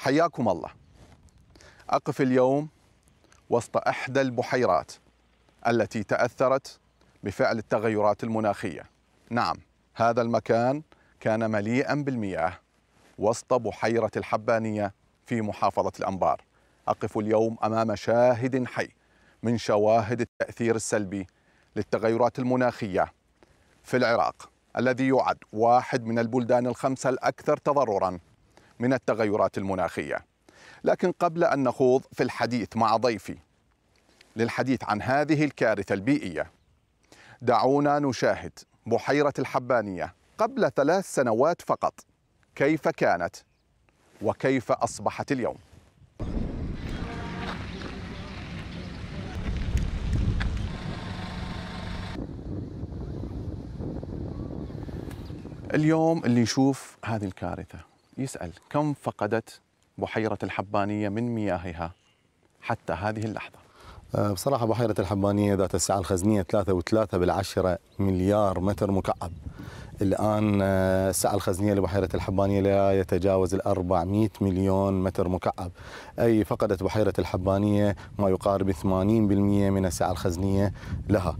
حياكم الله أقف اليوم وسط إحدى البحيرات التي تأثرت بفعل التغيرات المناخية نعم هذا المكان كان مليئا بالمياه وسط بحيرة الحبانية في محافظة الأنبار أقف اليوم أمام شاهد حي من شواهد التأثير السلبي للتغيرات المناخية في العراق الذي يعد واحد من البلدان الخمسة الأكثر تضرراً من التغيرات المناخيه. لكن قبل ان نخوض في الحديث مع ضيفي للحديث عن هذه الكارثه البيئيه دعونا نشاهد بحيره الحبانيه قبل ثلاث سنوات فقط كيف كانت وكيف اصبحت اليوم. اليوم اللي نشوف هذه الكارثه يسأل كم فقدت بحيرة الحبانية من مياهها حتى هذه اللحظة آه، بصراحة بحيرة الحبانية ذات السعة الخزنية 3.3 بالعشرة مليار متر مكعب الآن آه، السعة الخزنية لبحيرة الحبانية لا يتجاوز ال 400 مليون متر مكعب أي فقدت بحيرة الحبانية ما يقارب 80% من السعة الخزنية لها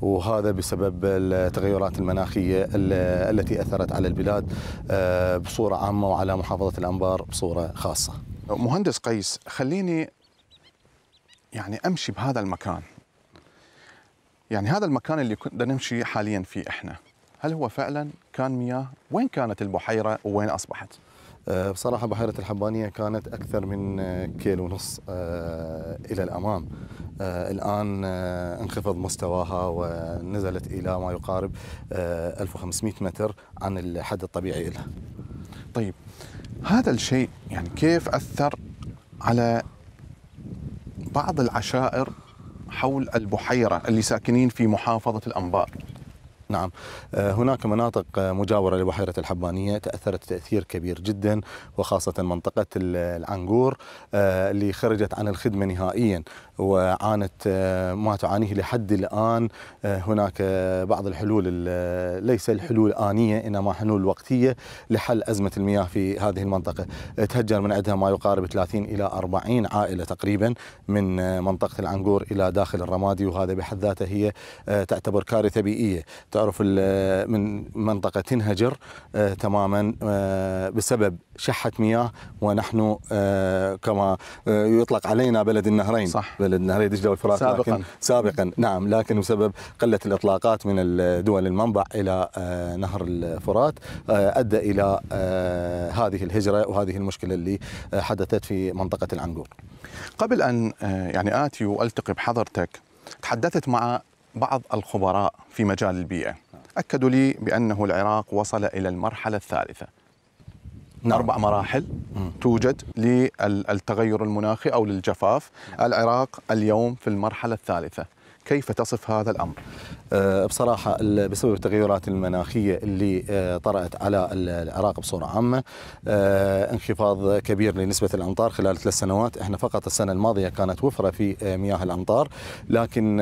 وهذا بسبب التغيرات المناخية التي أثرت على البلاد آه، بصورة عامة وعلى محافظة الأنبار بصورة خاصة مهندس قيس خليني يعني أمشي بهذا المكان يعني هذا المكان اللي كنا نمشي حاليا فيه إحنا هل هو فعلا كان مياه وين كانت البحيرة ووين أصبحت؟ آه، بصراحة بحيرة الحبانية كانت أكثر من آه، كيلو ونص آه، إلى الأمام الآن انخفض مستواها ونزلت إلى ما يقارب 1500 متر عن الحد الطبيعي لها طيب هذا الشيء يعني كيف أثر على بعض العشائر حول البحيرة اللي ساكنين في محافظة الأنبار نعم آه، هناك مناطق آه، مجاورة لبحيرة الحبانية تأثرت تأثير كبير جدا وخاصة منطقة العنقور آه، اللي خرجت عن الخدمة نهائيا وعانت آه، ما تعانيه لحد الآن آه، هناك آه، بعض الحلول ليس الحلول آنية إنما حلول وقتية لحل أزمة المياه في هذه المنطقة تهجر من عندها ما يقارب 30 إلى 40 عائلة تقريبا من منطقة العنقور إلى داخل الرمادي وهذا بحد ذاته هي تعتبر كارثة بيئية تعرف من منطقة تنهجر تماما بسبب شحة مياه ونحن آه، كما آه، يطلق علينا بلد النهرين صح. بلد نهري دجلة والفرات سابقا لكن سابقا نعم لكن بسبب قلة الإطلاقات من الدول المنبع إلى آه، نهر الفرات أدى إلى هذه الهجرة وهذه المشكلة اللي حدثت في منطقة العنقور قبل أن يعني آتي وألتقي بحضرتك تحدثت مع بعض الخبراء في مجال البيئة أكدوا لي بأنه العراق وصل إلى المرحلة الثالثة نعم. أربع مراحل مم. توجد للتغير المناخي أو للجفاف مم. نعم. العراق اليوم في المرحلة الثالثة كيف تصف هذا الأمر؟ أه، بصراحة بسبب التغيرات المناخية اللي أه، طرأت على العراق بصورة عامة أه، انخفاض كبير لنسبة الأمطار خلال ثلاث سنوات احنا فقط السنة الماضية كانت وفرة في مياه الأمطار لكن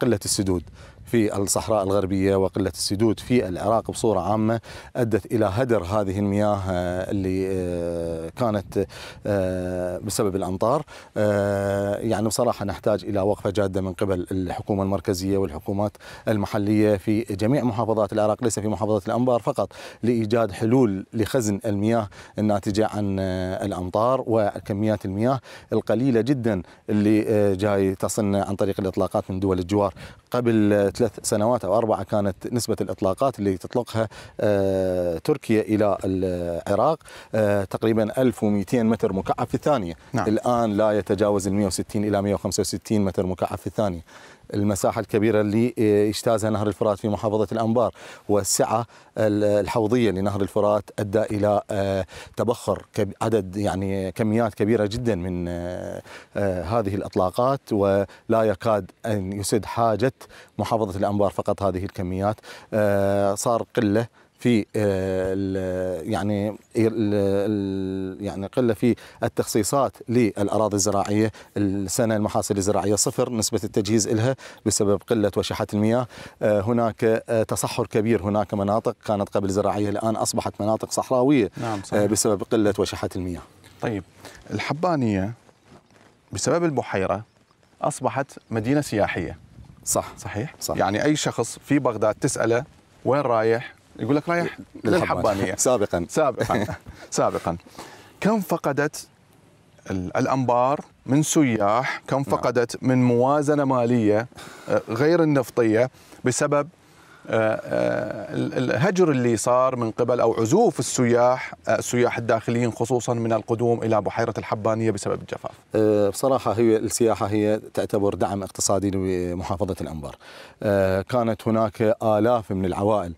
قلة السدود في الصحراء الغربية وقلة السدود في العراق بصورة عامة أدت إلى هدر هذه المياه آه، اللي آه، كانت آه، بسبب الأمطار يعني بصراحة نحتاج إلى وقفة جادة من قبل الحكومة المركزية والحكومات المحلية في جميع محافظات العراق ليس في محافظة الأنبار فقط لإيجاد حلول لخزن المياه الناتجة عن الأمطار وكميات المياه القليلة جدا اللي جاي تصلنا عن طريق الإطلاقات من دول الجوار قبل ثلاث سنوات أو أربعة كانت نسبة الإطلاقات اللي تطلقها آه، تركيا إلى العراق آه، تقريبا 1200 متر مكعب في الثانية نعم. الآن لا يتجاوز ال 160 إلى 165 متر مكعب في الثانية المساحة الكبيرة اللي آه، اجتازها نهر الفرات في محافظة الأنبار والسعة الحوضية لنهر الفرات أدى إلى آه، تبخر عدد يعني كميات كبيرة جدا من آه، هذه الأطلاقات ولا يكاد أن يسد حاجة محافظة الأنبار فقط هذه الكميات صار قلة في آه، يعني يعني قله في التخصيصات للاراضي الزراعيه السنه المحاصيل الزراعيه صفر نسبه التجهيز لها بسبب قله وشحات المياه آه، هناك آه، تصحر كبير هناك مناطق كانت قبل زراعيه الان اصبحت مناطق صحراويه نعم صحيح. بسبب قله وشحات المياه طيب الحبانيه بسبب البحيره اصبحت مدينه سياحيه صح صحيح صح. يعني اي شخص في بغداد تساله وين رايح يقول لك رايح للحبانيه سابقا سابقا سابقا كم فقدت الانبار من سياح كم نعم. فقدت من موازنه ماليه آه، غير النفطيه بسبب آه، آه، الهجر اللي صار من قبل او عزوف السياح السياح الداخليين خصوصا من القدوم الى بحيره الحبانيه بسبب الجفاف. بصراحه هي السياحه هي تعتبر دعم اقتصادي لمحافظه الانبار. كانت هناك الاف من العوائل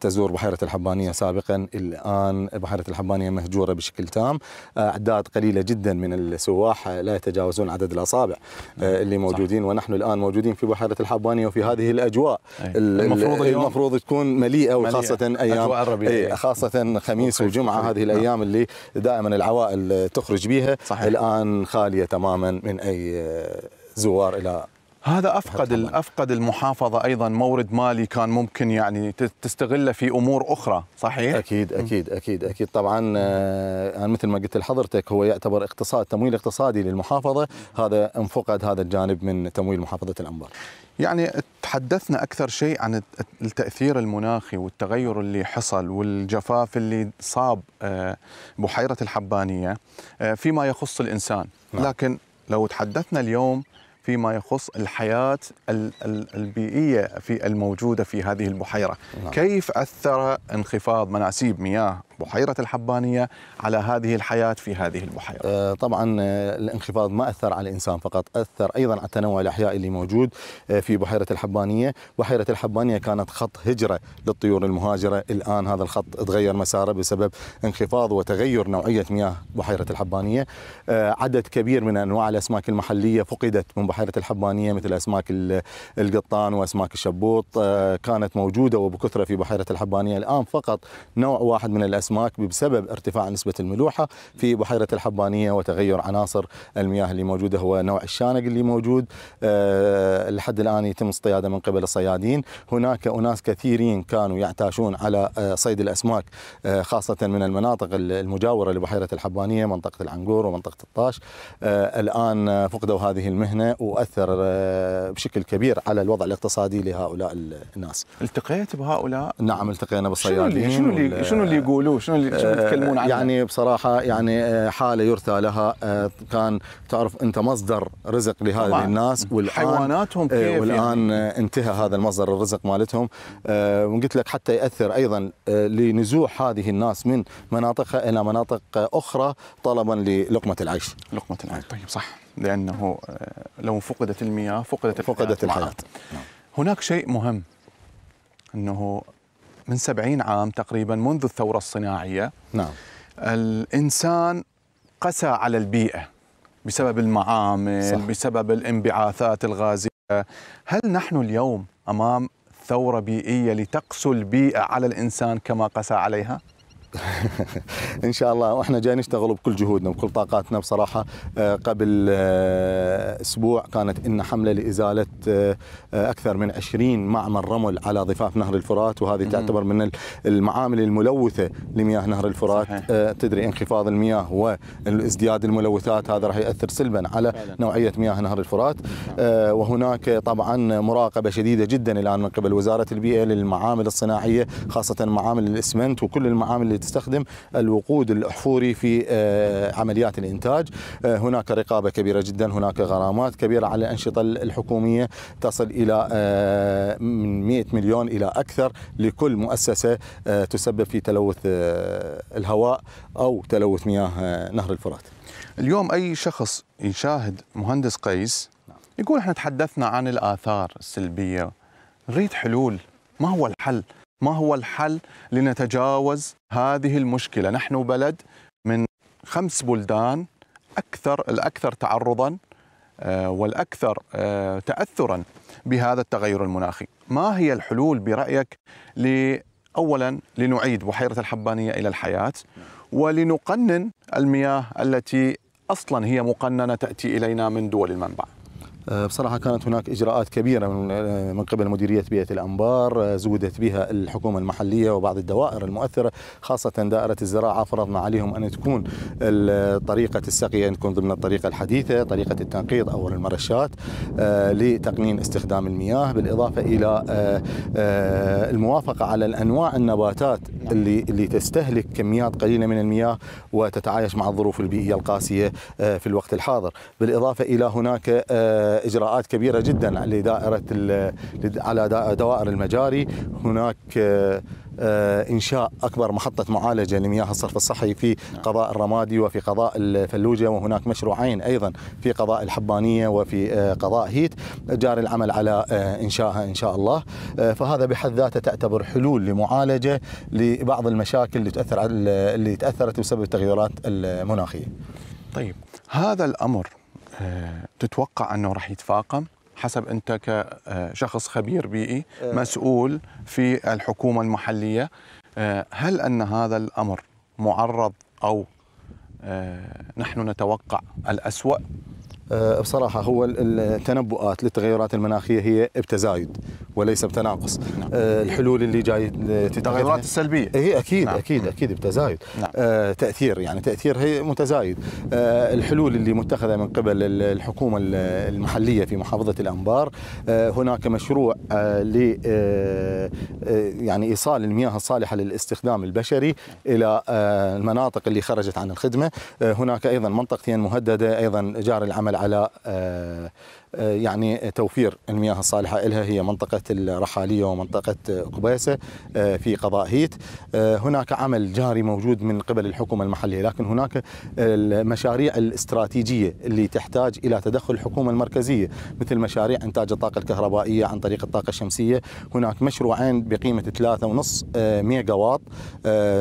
تزور بحيرة الحبانية سابقا الآن بحيرة الحبانية مهجورة بشكل تام أعداد قليلة جدا من السواح لا يتجاوزون عدد الأصابع نعم. آه، اللي موجودين صح. ونحن الآن موجودين في بحيرة الحبانية وفي هذه الأجواء المفروض, المفروض تكون مليئة وخاصة أيام إيه، خاصة خميس وجمعة هذه نعم. الأيام اللي دائما العوائل تخرج بها صحيح. الآن خالية تماما من أي آه، زوار إلى هذا افقد افقد المحافظه ايضا مورد مالي كان ممكن يعني تستغله في امور اخرى صحيح اكيد اكيد اكيد اكيد طبعا انا آه، يعني مثل ما قلت لحضرتك هو يعتبر اقتصاد تمويل اقتصادي للمحافظه هذا انفقد هذا الجانب من تمويل محافظه الانبار يعني تحدثنا اكثر شيء عن التاثير المناخي والتغير اللي حصل والجفاف اللي صاب آه، بحيره الحبانيه آه، فيما يخص الانسان نعم. لكن لو تحدثنا اليوم فيما يخص الحياة البيئية في الموجودة في هذه البحيرة نعم. كيف أثر انخفاض مناسيب مياه بحيرة الحبانية على هذه الحياة في هذه البحيرة آه، طبعا آه، الانخفاض ما أثر على الإنسان فقط أثر أيضا على التنوع الأحيائي اللي موجود آه، في بحيرة الحبانية بحيرة الحبانية كانت خط هجرة للطيور المهاجرة الآن هذا الخط تغير مساره بسبب انخفاض وتغير نوعية مياه بحيرة الحبانية عدد كبير من أنواع الأسماك المحلية فقدت من بحيرة الحبانية مثل أسماك القطان وأسماك الشبوط كانت موجودة وبكثرة في بحيرة الحبانية الآن فقط نوع واحد من الأسماك الأسماك بسبب ارتفاع نسبة الملوحة في بحيرة الحبانية وتغير عناصر المياه اللي موجودة هو نوع الشانق اللي موجود آه، لحد الآن يتم اصطياده من قبل الصيادين هناك أناس كثيرين كانوا يعتاشون على آه، صيد الأسماك آه، خاصة من المناطق المجاورة لبحيرة الحبانية منطقة العنقور ومنطقة الطاش الآن فقدوا هذه المهنة وأثر بشكل كبير على الوضع الاقتصادي لهؤلاء الناس التقيت بهؤلاء؟ نعم التقينا بالصيادين شنو اللي شنو اللي, شنو اللي يقولون شنو اللي شنو تتكلمون عنه؟ آه، يعني بصراحه يعني آه، حاله يرثى لها آه، كان تعرف انت مصدر رزق لهذه الناس والان حيواناتهم كيف والان يعني؟ انتهى هذا المصدر الرزق مالتهم وقلت لك حتى ياثر ايضا لنزوح هذه الناس من مناطقها الى مناطق اخرى طلبا للقمه العيش. لقمه العيش طيب صح لانه لو فقدت المياه فقدت فقدت الحياه. الحياة. نعم. هناك شيء مهم انه من سبعين عام تقريبا منذ الثورة الصناعية نعم. الإنسان قسى على البيئة بسبب المعامل صح. بسبب الانبعاثات الغازية هل نحن اليوم أمام ثورة بيئية لتقسو البيئة على الإنسان كما قسى عليها؟ ان شاء الله واحنا جاي نشتغل بكل جهودنا وبكل طاقاتنا بصراحه آه، قبل آه، اسبوع كانت ان حمله لازاله آه، اكثر من 20 معمل رمل على ضفاف نهر الفرات وهذه تعتبر من المعامل الملوثه لمياه نهر الفرات صحيح. تدري انخفاض المياه وازدياد الملوثات هذا راح ياثر سلبا على فعلا. نوعيه مياه نهر الفرات وهناك طبعا مراقبه شديده جدا الان من قبل وزاره البيئه للمعامل الصناعيه خاصه معامل الاسمنت وكل المعامل اللي تستخدم الوقود الاحفوري في آه، عمليات الانتاج آه، هناك رقابه كبيره جدا هناك غرامات كبيره على الانشطه الحكوميه تصل الى آه، من 100 مليون الى اكثر لكل مؤسسه تسبب في تلوث الهواء او تلوث مياه نهر الفرات اليوم اي شخص يشاهد مهندس قيس يقول احنا تحدثنا عن الاثار السلبيه نريد حلول ما هو الحل ما هو الحل لنتجاوز هذه المشكله؟ نحن بلد من خمس بلدان اكثر الاكثر تعرضا آه، والاكثر آه، تاثرا بهذا التغير المناخي. ما هي الحلول برايك اولا لنعيد بحيره الحبانيه الى الحياه ولنقنن المياه التي اصلا هي مقننه تاتي الينا من دول المنبع. آه، بصراحة كانت هناك إجراءات كبيرة من آه، قبل مديرية بيئة الأنبار آه، زودت بها الحكومة المحلية وبعض الدوائر المؤثرة خاصة دائرة الزراعة فرضنا عليهم أن تكون طريقة السقي أن تكون ضمن الطريقة الحديثة طريقة التنقيط أو المرشات لتقنين استخدام المياه بالإضافة إلى الموافقة على الأنواع النباتات اللي اللي تستهلك كميات قليلة من المياه وتتعايش مع الظروف البيئية القاسية في الوقت الحاضر بالإضافة إلى هناك اجراءات كبيره جدا لدائره على دوائر المجاري هناك آه، آه، انشاء اكبر محطه معالجه لمياه الصرف الصحي في قضاء الرمادي وفي قضاء الفلوجه وهناك مشروعين ايضا في قضاء الحبانيه وفي آه، قضاء هيت جاري العمل على انشائها ان شاء الله فهذا بحد ذاته تعتبر حلول لمعالجه لبعض المشاكل اللي تاثر اللي تاثرت بسبب التغيرات المناخيه. طيب هذا الامر آه، تتوقع انه راح يتفاقم حسب انت كشخص خبير بيئي آه. مسؤول في الحكومه المحليه آه، هل ان هذا الامر معرض او نحن نتوقع الاسوأ آه، بصراحه هو التنبؤات للتغيرات المناخيه هي بتزايد وليس بتناقص نعم. آه، الحلول اللي جاي التغيرات السلبيه هي إيه، اكيد نعم. اكيد اكيد بتزايد نعم. آه، تاثير يعني تاثير هي متزايد الحلول اللي متخذه من قبل الحكومه المحليه في محافظه الانبار هناك مشروع ل يعني ايصال المياه الصالحه للاستخدام البشري الى المناطق اللي خرجت عن الخدمه هناك ايضا منطقتين مهدده ايضا جار العمل على آه، آه، يعني توفير المياه الصالحة لها هي منطقة الرحالية ومنطقة قبيسة آه، في قضاء هيت آه، هناك عمل جاري موجود من قبل الحكومة المحلية لكن هناك المشاريع الاستراتيجية اللي تحتاج إلى تدخل الحكومة المركزية مثل مشاريع إنتاج الطاقة الكهربائية عن طريق الطاقة الشمسية هناك مشروعين بقيمة 3.5 ميجا واط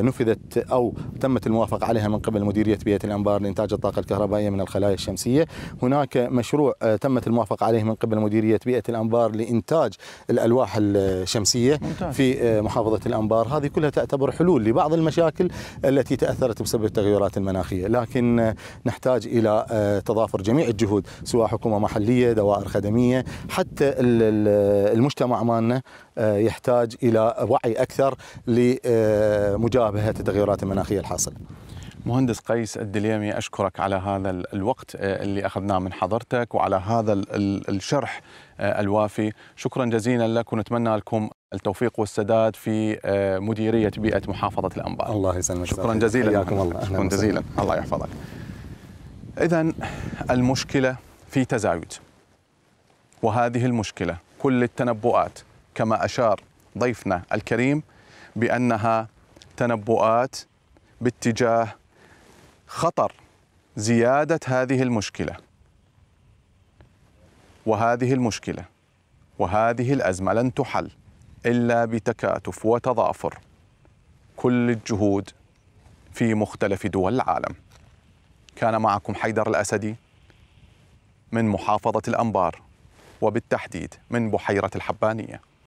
نفذت أو تمت الموافقة عليها من قبل مديرية بيئة الأنبار لإنتاج الطاقة الكهربائية من الخلايا الشمسية هناك مشروع تمت الموافقة الموافق عليه من قبل مديرية بيئة الأنبار لإنتاج الألواح الشمسية في آه، محافظة الأنبار هذه كلها تعتبر حلول لبعض المشاكل التي تأثرت بسبب التغيرات المناخية لكن آه، نحتاج إلى آه، تضافر جميع الجهود سواء حكومة محلية دوائر خدمية حتى المجتمع مالنا يحتاج إلى وعي أكثر لمجابهة التغيرات المناخية الحاصلة مهندس قيس الدليمي أشكرك على هذا الوقت آه، اللي أخذناه من حضرتك وعلى هذا الشرح آه، الوافي شكرا جزيلا لك ونتمنى لكم التوفيق والسداد في آه، مديرية بيئة محافظة الأنبار الله يسلمك شكرا جزيلا حياكم الله شكرا جزيلا الله يحفظك إذا المشكلة في تزايد وهذه المشكلة كل التنبؤات كما أشار ضيفنا الكريم بأنها تنبؤات باتجاه خطر زياده هذه المشكله وهذه المشكله وهذه الازمه لن تحل الا بتكاتف وتضافر كل الجهود في مختلف دول العالم. كان معكم حيدر الاسدي من محافظه الانبار وبالتحديد من بحيره الحبانيه.